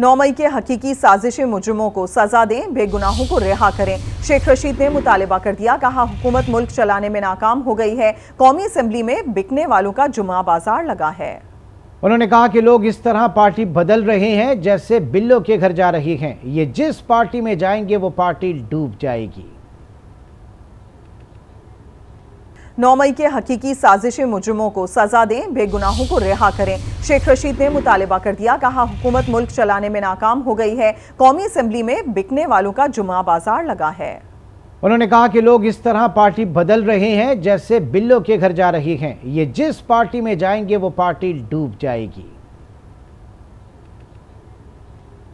नौ मई के हकीकी साजिशी मुजरमों को सजा दें बेगुनाहों को रिहा करें शेख रशीद ने मुतालबा कर दिया कहा हुकूमत मुल्क चलाने में नाकाम हो गई है कौमी असम्बली में बिकने वालों का जुमा बाजार लगा है उन्होंने कहा कि लोग इस तरह पार्टी बदल रहे हैं जैसे बिल्लों के घर जा रही हैं ये जिस पार्टी में जाएंगे वो पार्टी डूब जाएगी नौ मई के हकीकी साजिशी मुजरमों को सजा दें बेगुनाहों को रिहा करें शेख रशीद ने मुतालबा कर दिया कहा हुकूमत मुल्क चलाने में नाकाम हो गई है कौमी असम्बली में बिकने वालों का जुमा बाजार लगा है उन्होंने कहा कि लोग इस तरह पार्टी बदल रहे हैं जैसे बिल्लो के घर जा रही हैं ये जिस पार्टी में जाएंगे वो पार्टी डूब जाएगी